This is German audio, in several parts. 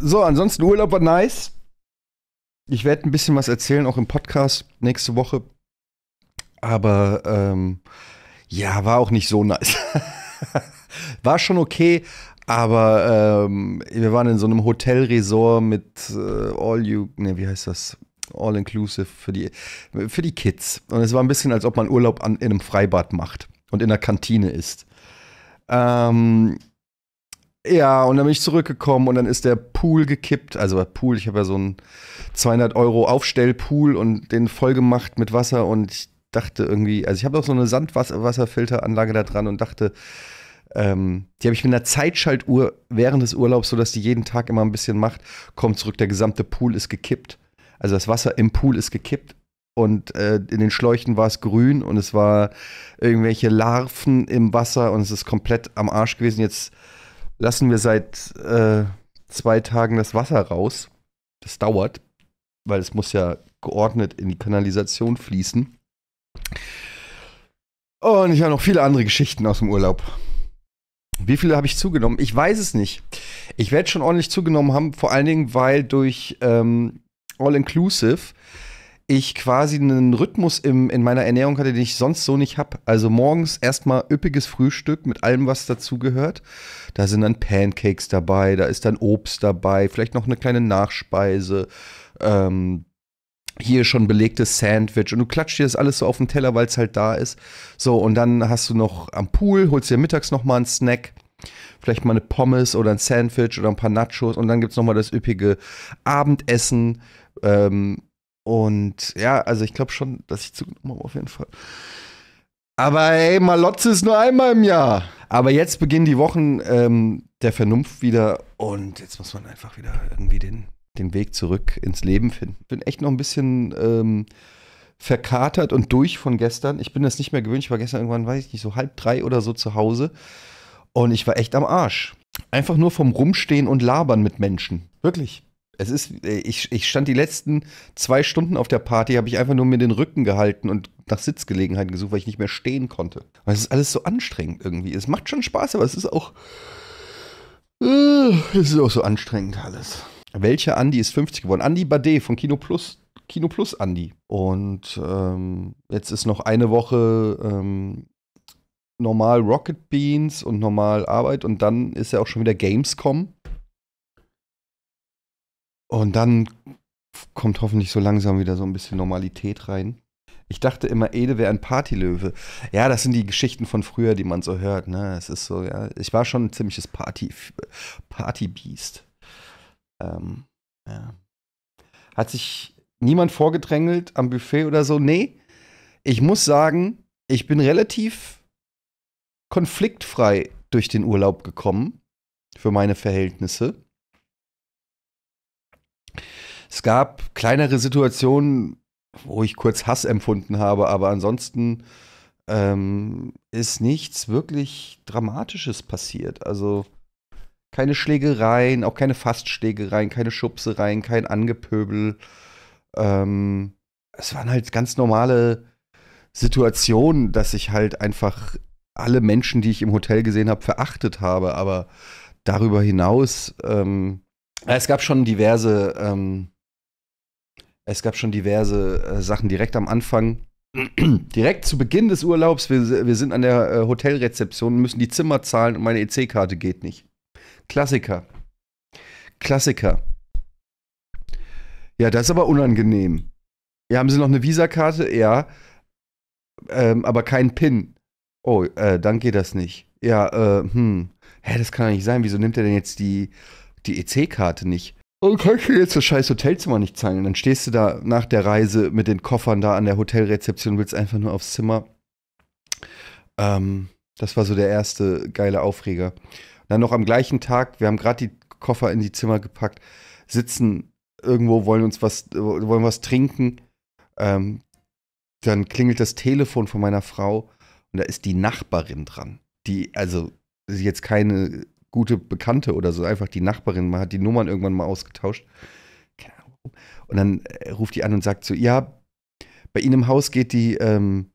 so, ansonsten Urlaub war nice. Ich werde ein bisschen was erzählen, auch im Podcast nächste Woche. Aber ähm, ja, war auch nicht so nice. war schon okay, aber ähm, wir waren in so einem Hotelresort mit äh, All You, ne, wie heißt das? All Inclusive für die, für die Kids. Und es war ein bisschen, als ob man Urlaub an, in einem Freibad macht und in der Kantine ist. Ähm, ja, und dann bin ich zurückgekommen und dann ist der Pool gekippt. Also Pool, ich habe ja so einen 200 Euro Aufstellpool und den vollgemacht mit Wasser und ich dachte irgendwie, also ich habe auch so eine Sandwasserfilteranlage da dran und dachte, ähm, die habe ich mit einer Zeitschaltuhr während des Urlaubs, sodass die jeden Tag immer ein bisschen macht, kommt zurück, der gesamte Pool ist gekippt. Also das Wasser im Pool ist gekippt und äh, in den Schläuchen war es grün und es war irgendwelche Larven im Wasser und es ist komplett am Arsch gewesen. Jetzt lassen wir seit äh, zwei Tagen das Wasser raus. Das dauert, weil es muss ja geordnet in die Kanalisation fließen. Und ich habe noch viele andere Geschichten aus dem Urlaub. Wie viele habe ich zugenommen? Ich weiß es nicht. Ich werde schon ordentlich zugenommen haben, vor allen Dingen, weil durch ähm, All Inclusive ich quasi einen Rhythmus im, in meiner Ernährung hatte, den ich sonst so nicht habe. Also morgens erstmal üppiges Frühstück mit allem, was dazugehört. Da sind dann Pancakes dabei, da ist dann Obst dabei, vielleicht noch eine kleine Nachspeise. Ähm, hier schon belegtes Sandwich und du klatscht dir das alles so auf den Teller, weil es halt da ist. So, und dann hast du noch am Pool, holst dir mittags nochmal einen Snack vielleicht mal eine Pommes oder ein Sandwich oder ein paar Nachos und dann gibt es nochmal das üppige Abendessen. Ähm, und ja, also ich glaube schon, dass ich zugenommen habe, auf jeden Fall. Aber ey, Malotze ist nur einmal im Jahr. Aber jetzt beginnen die Wochen ähm, der Vernunft wieder und jetzt muss man einfach wieder irgendwie den, den Weg zurück ins Leben finden. Bin echt noch ein bisschen ähm, verkatert und durch von gestern. Ich bin das nicht mehr gewöhnt. Ich war gestern irgendwann, weiß ich nicht, so halb drei oder so zu Hause und ich war echt am Arsch. Einfach nur vom Rumstehen und Labern mit Menschen. Wirklich. Es ist, äh, ich, ich stand die letzten zwei Stunden auf der Party, habe ich einfach nur mir den Rücken gehalten und nach Sitzgelegenheiten gesucht, weil ich nicht mehr stehen konnte. Weil es ist alles so anstrengend irgendwie. Es macht schon Spaß, aber es ist auch. Äh, es ist auch so anstrengend alles. Welcher Andi ist 50 geworden? Andi Bade von Kino Plus. Kino Plus Andi. Und ähm, jetzt ist noch eine Woche ähm, normal Rocket Beans und normal Arbeit und dann ist er auch schon wieder Gamescom. Und dann kommt hoffentlich so langsam wieder so ein bisschen Normalität rein. Ich dachte immer, Ede wäre ein Partylöwe. Ja, das sind die Geschichten von früher, die man so hört. Ne? Es ist so, ja, ich war schon ein ziemliches Party, Partybiest. Ähm, ja. Hat sich niemand vorgedrängelt am Buffet oder so? Nee. Ich muss sagen, ich bin relativ konfliktfrei durch den Urlaub gekommen. Für meine Verhältnisse. Es gab kleinere Situationen, wo ich kurz Hass empfunden habe, aber ansonsten ähm, ist nichts wirklich Dramatisches passiert. Also keine Schlägereien, auch keine Fastschlägereien, keine Schubsereien, kein Angepöbel. Ähm, es waren halt ganz normale Situationen, dass ich halt einfach alle Menschen, die ich im Hotel gesehen habe, verachtet habe. Aber darüber hinaus, ähm, es gab schon diverse ähm, es gab schon diverse äh, Sachen direkt am Anfang. direkt zu Beginn des Urlaubs, wir, wir sind an der äh, Hotelrezeption, müssen die Zimmer zahlen und meine EC-Karte geht nicht. Klassiker. Klassiker. Ja, das ist aber unangenehm. Ja, haben Sie noch eine Visakarte? Ja. Ähm, aber kein PIN. Oh, äh, dann geht das nicht. Ja, äh, hm. Hä, das kann doch nicht sein. Wieso nimmt er denn jetzt die, die EC-Karte nicht? und oh, kannst du jetzt das scheiß Hotelzimmer nicht zahlen. Und dann stehst du da nach der Reise mit den Koffern da an der Hotelrezeption, willst einfach nur aufs Zimmer. Ähm, das war so der erste geile Aufreger. Und dann noch am gleichen Tag, wir haben gerade die Koffer in die Zimmer gepackt, sitzen irgendwo, wollen uns was, wollen was trinken. Ähm, dann klingelt das Telefon von meiner Frau und da ist die Nachbarin dran, die also jetzt keine gute Bekannte oder so, einfach die Nachbarin, man hat die Nummern irgendwann mal ausgetauscht. Und dann äh, ruft die an und sagt so, ja, bei Ihnen im Haus geht die, ähm,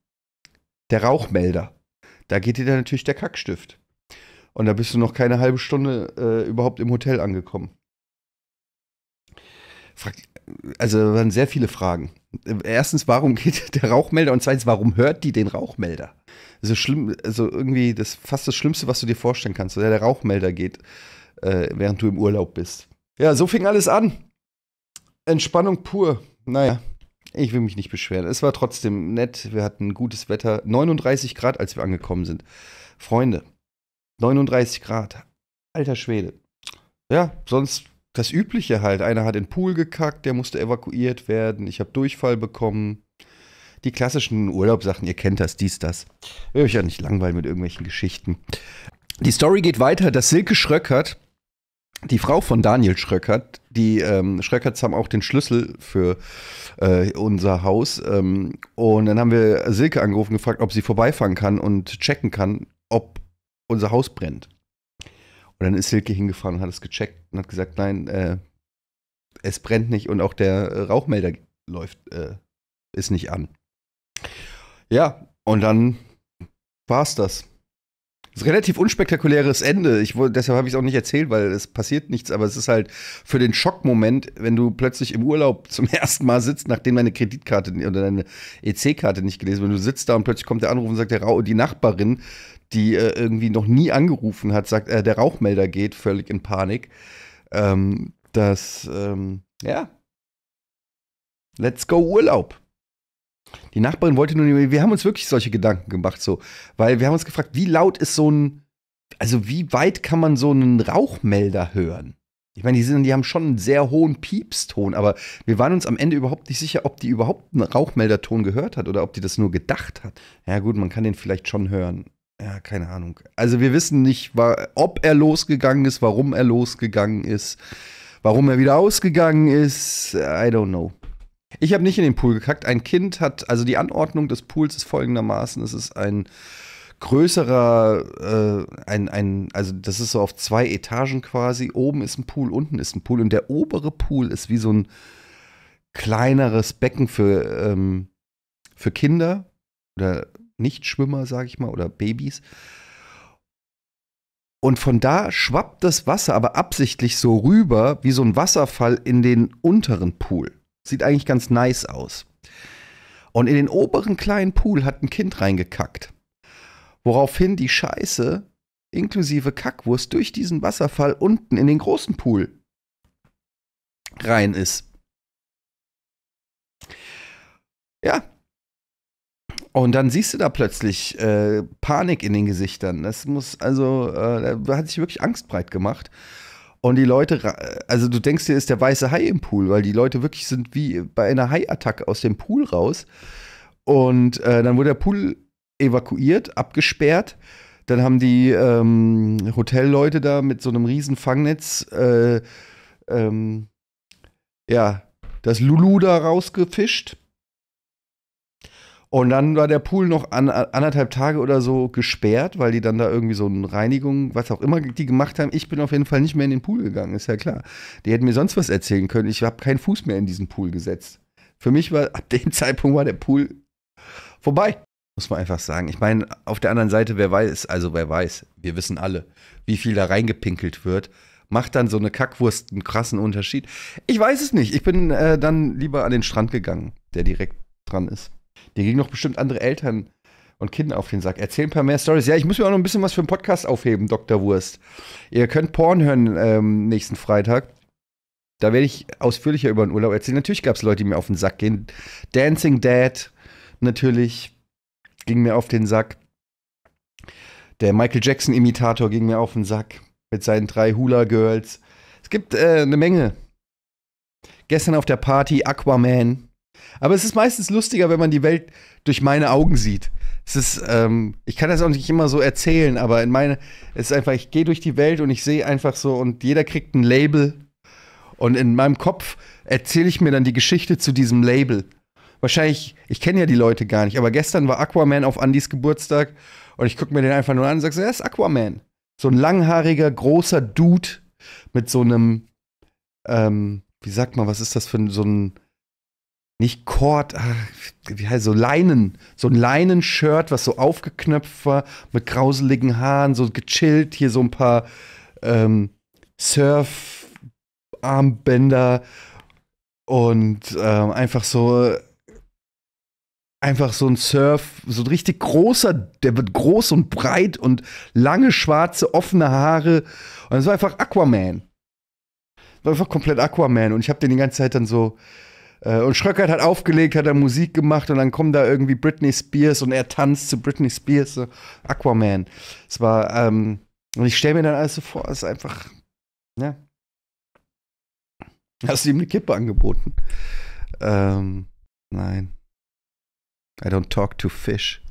der Rauchmelder. Da geht dir dann natürlich der Kackstift. Und da bist du noch keine halbe Stunde äh, überhaupt im Hotel angekommen. Frag, also waren sehr viele Fragen. Erstens, warum geht der Rauchmelder? Und zweitens, warum hört die den Rauchmelder? so schlimm, also irgendwie das fast das Schlimmste, was du dir vorstellen kannst, der, der Rauchmelder geht, äh, während du im Urlaub bist. Ja, so fing alles an. Entspannung pur. Naja, ich will mich nicht beschweren. Es war trotzdem nett. Wir hatten gutes Wetter. 39 Grad, als wir angekommen sind. Freunde, 39 Grad. Alter Schwede. Ja, sonst das Übliche halt. Einer hat in den Pool gekackt, der musste evakuiert werden. Ich habe Durchfall bekommen die klassischen Urlaubssachen, ihr kennt das, dies, das. Ich will euch ja nicht langweilen mit irgendwelchen Geschichten. Die Story geht weiter, dass Silke Schröckert, die Frau von Daniel Schröckert, die ähm, Schröckerts haben auch den Schlüssel für äh, unser Haus. Ähm, und dann haben wir Silke angerufen, gefragt, ob sie vorbeifahren kann und checken kann, ob unser Haus brennt. Und dann ist Silke hingefahren und hat es gecheckt und hat gesagt, nein, äh, es brennt nicht und auch der Rauchmelder läuft, äh, ist nicht an. Ja, und dann war's das. Das ist ein relativ unspektakuläres Ende. Ich, deshalb habe ich es auch nicht erzählt, weil es passiert nichts. Aber es ist halt für den Schockmoment, wenn du plötzlich im Urlaub zum ersten Mal sitzt, nachdem deine Kreditkarte oder deine EC-Karte nicht gelesen wird. Du sitzt da und plötzlich kommt der Anruf und sagt, der Ra die Nachbarin, die äh, irgendwie noch nie angerufen hat, sagt, äh, der Rauchmelder geht, völlig in Panik. Ähm, das, ähm, ja. Let's go Urlaub. Die Nachbarin wollte nur, wir haben uns wirklich solche Gedanken gemacht, so. Weil wir haben uns gefragt, wie laut ist so ein, also wie weit kann man so einen Rauchmelder hören? Ich meine, die, sind, die haben schon einen sehr hohen Piepston, aber wir waren uns am Ende überhaupt nicht sicher, ob die überhaupt einen Rauchmelderton gehört hat oder ob die das nur gedacht hat. Ja, gut, man kann den vielleicht schon hören. Ja, keine Ahnung. Also wir wissen nicht, ob er losgegangen ist, warum er losgegangen ist, warum er wieder ausgegangen ist. I don't know. Ich habe nicht in den Pool gekackt. Ein Kind hat, also die Anordnung des Pools ist folgendermaßen: Es ist ein größerer, äh, ein, ein, also das ist so auf zwei Etagen quasi. Oben ist ein Pool, unten ist ein Pool. Und der obere Pool ist wie so ein kleineres Becken für, ähm, für Kinder oder Nichtschwimmer, sag ich mal, oder Babys. Und von da schwappt das Wasser aber absichtlich so rüber, wie so ein Wasserfall in den unteren Pool. Sieht eigentlich ganz nice aus. Und in den oberen kleinen Pool hat ein Kind reingekackt. Woraufhin die Scheiße inklusive Kackwurst durch diesen Wasserfall unten in den großen Pool rein ist. Ja. Und dann siehst du da plötzlich äh, Panik in den Gesichtern. Das muss, also, äh, da hat sich wirklich Angst breit gemacht. Und die Leute, also du denkst dir, ist der weiße Hai im Pool, weil die Leute wirklich sind wie bei einer Hai-Attacke aus dem Pool raus. Und äh, dann wurde der Pool evakuiert, abgesperrt. Dann haben die ähm, Hotelleute da mit so einem riesen Fangnetz äh, ähm, ja, das Lulu da rausgefischt. Und dann war der Pool noch an, anderthalb Tage oder so gesperrt, weil die dann da irgendwie so eine Reinigung, was auch immer die gemacht haben. Ich bin auf jeden Fall nicht mehr in den Pool gegangen, ist ja klar. Die hätten mir sonst was erzählen können. Ich habe keinen Fuß mehr in diesen Pool gesetzt. Für mich war, ab dem Zeitpunkt war der Pool vorbei. Muss man einfach sagen. Ich meine, auf der anderen Seite, wer weiß, also wer weiß, wir wissen alle, wie viel da reingepinkelt wird macht dann so eine Kackwurst einen krassen Unterschied? Ich weiß es nicht. Ich bin äh, dann lieber an den Strand gegangen, der direkt dran ist. Die ging noch bestimmt andere Eltern und Kinder auf den Sack. Erzähl ein paar mehr Stories. Ja, ich muss mir auch noch ein bisschen was für einen Podcast aufheben, Dr. Wurst. Ihr könnt Porn hören ähm, nächsten Freitag. Da werde ich ausführlicher über den Urlaub erzählen. Natürlich gab es Leute, die mir auf den Sack gehen. Dancing Dad natürlich ging mir auf den Sack. Der Michael Jackson-Imitator ging mir auf den Sack mit seinen drei Hula-Girls. Es gibt äh, eine Menge. Gestern auf der Party Aquaman. Aber es ist meistens lustiger, wenn man die Welt durch meine Augen sieht. Es ist, ähm, ich kann das auch nicht immer so erzählen, aber in meine, es ist einfach, ich gehe durch die Welt und ich sehe einfach so und jeder kriegt ein Label. Und in meinem Kopf erzähle ich mir dann die Geschichte zu diesem Label. Wahrscheinlich, ich kenne ja die Leute gar nicht, aber gestern war Aquaman auf Andys Geburtstag und ich gucke mir den einfach nur an und sage, so, er ist Aquaman. So ein langhaariger, großer Dude mit so einem, ähm, wie sagt man, was ist das für so ein nicht Kord, ach, wie heißt so Leinen, so ein Leinenshirt, was so aufgeknöpft war, mit grauseligen Haaren, so gechillt, hier so ein paar ähm, Surf-Armbänder und ähm, einfach so einfach so ein Surf, so ein richtig großer, der wird groß und breit und lange schwarze, offene Haare. Und es war einfach Aquaman. war einfach komplett Aquaman. Und ich habe den die ganze Zeit dann so, äh, und Schröckert hat aufgelegt, hat er Musik gemacht und dann kommen da irgendwie Britney Spears und er tanzt zu Britney Spears, so Aquaman. Es war, ähm, und ich stelle mir dann alles so vor, es ist einfach, ne? Hast du ihm eine Kippe angeboten? Ähm, nein. I don't talk to fish.